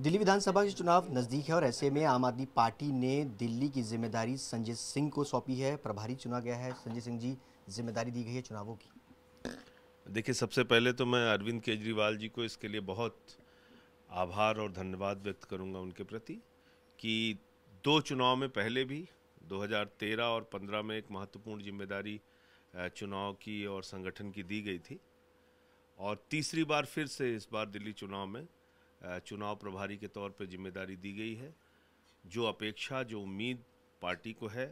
दिल्ली विधानसभा के चुनाव नज़दीक है और ऐसे में आम आदमी पार्टी ने दिल्ली की जिम्मेदारी संजय सिंह को सौंपी है प्रभारी चुना गया है संजय सिंह जी जिम्मेदारी दी गई है चुनावों की देखिए सबसे पहले तो मैं अरविंद केजरीवाल जी को इसके लिए बहुत आभार और धन्यवाद व्यक्त करूंगा उनके प्रति कि दो चुनाव में पहले भी 2013 और 15 में एक महत्वपूर्ण जिम्मेदारी चुनाव की और संगठन की दी गई थी और तीसरी बार फिर से इस बार दिल्ली चुनाव में चुनाव प्रभारी के तौर पर जिम्मेदारी दी गई है जो अपेक्षा जो उम्मीद पार्टी को है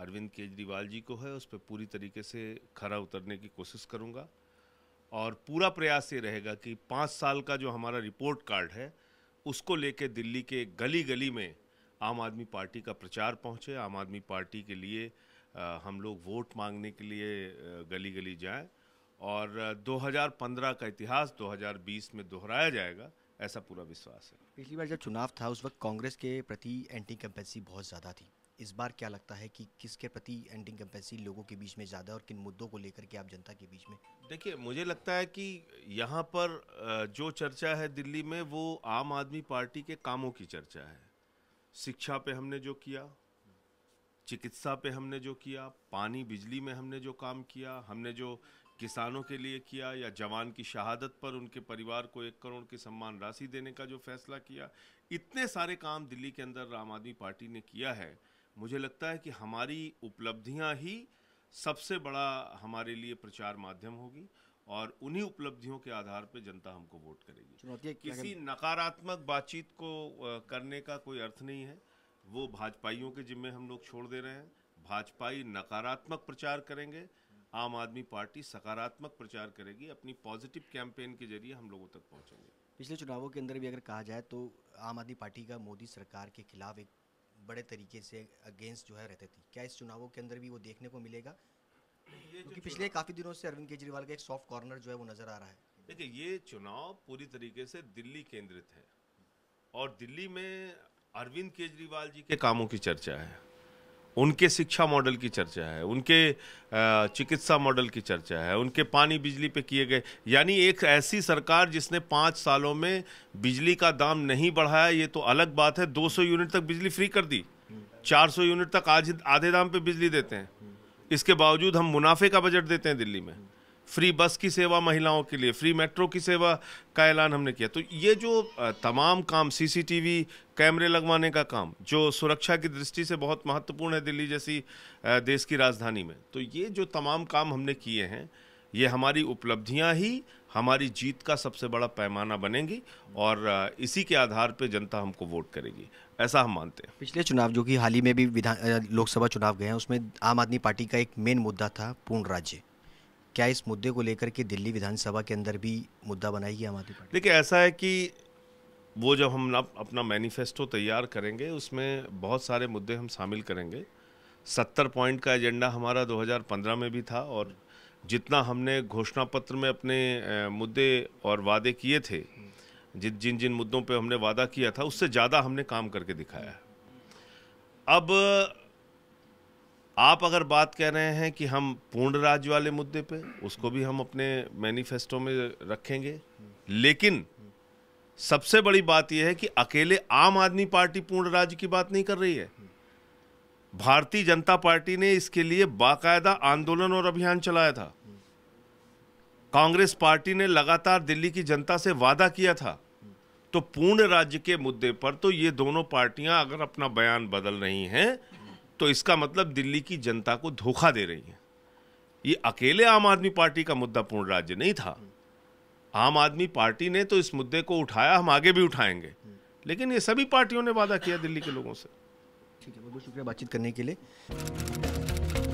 अरविंद केजरीवाल जी को है उस पर पूरी तरीके से खरा उतरने की कोशिश करूंगा और पूरा प्रयास ये रहेगा कि पाँच साल का जो हमारा रिपोर्ट कार्ड है उसको लेके दिल्ली के गली गली में आम आदमी पार्टी का प्रचार पहुँचे आम आदमी पार्टी के लिए आ, हम लोग वोट मांगने के लिए गली गली जाएं और 2015 का इतिहास 2020 में दोहराया जाएगा ऐसा पूरा विश्वास है पिछली बार जब चुनाव था उस वक्त कांग्रेस के प्रति एंटी कंपेंसी बहुत ज़्यादा थी इस बार क्या लगता है कि किसके प्रति एंटी कंपेंसी लोगों के बीच में ज़्यादा और किन मुद्दों को लेकर के आप जनता के बीच में देखिए मुझे लगता है कि यहाँ पर जो चर्चा है दिल्ली में वो आम आदमी पार्टी के कामों की चर्चा है शिक्षा पे हमने जो किया चिकित्सा पे हमने जो किया पानी बिजली में हमने जो काम किया हमने जो किसानों के लिए किया या जवान की शहादत पर उनके परिवार को एक करोड़ की सम्मान राशि देने का जो फैसला किया इतने सारे काम दिल्ली के अंदर आम आदमी पार्टी ने किया है मुझे लगता है कि हमारी उपलब्धियां ही सबसे बड़ा हमारे लिए प्रचार माध्यम होगी और उन्हीं उपलब्धियों के आधार पर जनता हमको वोट करेगी किसी नकारात्मक बातचीत को करने का कोई अर्थ नहीं है वो भाजपाइयों के जिम्मे हम लोग छोड़ दे रहे हैं भाजपाई नकारात्मक प्रचार करेंगे आम आदमी पार्टी सकारात्मक प्रचार करेगी अपनी पॉजिटिव कैंपेन के जरिए हम लोगों तक पहुंचेंगे पिछले चुनावों के अंदर भी अगर कहा जाए तो आम आदमी पार्टी का मोदी सरकार के खिलाफ एक बड़े तरीके से अगेंस्ट जो है रहती थी क्या इस चुनावों के अंदर भी वो देखने को मिलेगा क्योंकि पिछले काफ़ी दिनों से अरविंद केजरीवाल का एक सॉफ्ट कॉर्नर जो है वो नज़र आ रहा है देखिए ये चुनाव पूरी तरीके से दिल्ली केंद्रित है और दिल्ली में अरविंद केजरीवाल जी के कामों की चर्चा है उनके शिक्षा मॉडल की चर्चा है उनके चिकित्सा मॉडल की चर्चा है उनके पानी बिजली पे किए गए यानी एक ऐसी सरकार जिसने पाँच सालों में बिजली का दाम नहीं बढ़ाया ये तो अलग बात है 200 यूनिट तक बिजली फ्री कर दी 400 यूनिट तक आज आधे दाम पे बिजली देते हैं इसके बावजूद हम मुनाफे का बजट देते हैं दिल्ली में फ्री बस की सेवा महिलाओं के लिए फ्री मेट्रो की सेवा का ऐलान हमने किया तो ये जो तमाम काम सीसीटीवी कैमरे लगवाने का काम जो सुरक्षा की दृष्टि से बहुत महत्वपूर्ण है दिल्ली जैसी देश की राजधानी में तो ये जो तमाम काम हमने किए हैं ये हमारी उपलब्धियां ही हमारी जीत का सबसे बड़ा पैमाना बनेंगी और इसी के आधार पर जनता हमको वोट करेगी ऐसा हम मानते हैं पिछले चुनाव जो कि हाल ही में भी विधान लोकसभा चुनाव गए हैं उसमें आम आदमी पार्टी का एक मेन मुद्दा था पूर्ण राज्य क्या इस मुद्दे को लेकर के दिल्ली विधानसभा के अंदर भी मुद्दा बनाएगी आम आदमी पार्टी देखिए ऐसा है कि वो जब हम अपना मैनिफेस्टो तैयार करेंगे उसमें बहुत सारे मुद्दे हम शामिल करेंगे सत्तर पॉइंट का एजेंडा हमारा 2015 में भी था और जितना हमने घोषणा पत्र में अपने मुद्दे और वादे किए थे जिन जिन जिन मुद्दों पे हमने वादा किया था उससे ज़्यादा हमने काम करके दिखाया है अब आप अगर बात कह रहे हैं कि हम पूर्ण राज्य वाले मुद्दे पे उसको भी हम अपने मैनिफेस्टो में रखेंगे लेकिन सबसे बड़ी बात यह है कि अकेले आम आदमी पार्टी पूर्ण राज्य की बात नहीं कर रही है भारतीय जनता पार्टी ने इसके लिए बाकायदा आंदोलन और अभियान चलाया था कांग्रेस पार्टी ने लगातार दिल्ली की जनता से वादा किया था तो पूर्ण राज्य के मुद्दे पर तो ये दोनों पार्टियां अगर अपना बयान बदल रही हैं तो इसका मतलब दिल्ली की जनता को धोखा दे रही है ये अकेले आम आदमी पार्टी का मुद्दा पूर्ण राज्य नहीं था आम आदमी पार्टी ने तो इस मुद्दे को उठाया हम आगे भी उठाएंगे लेकिन ये सभी पार्टियों ने वादा किया दिल्ली के लोगों से ठीक है बहुत शुक्रिया बातचीत करने के लिए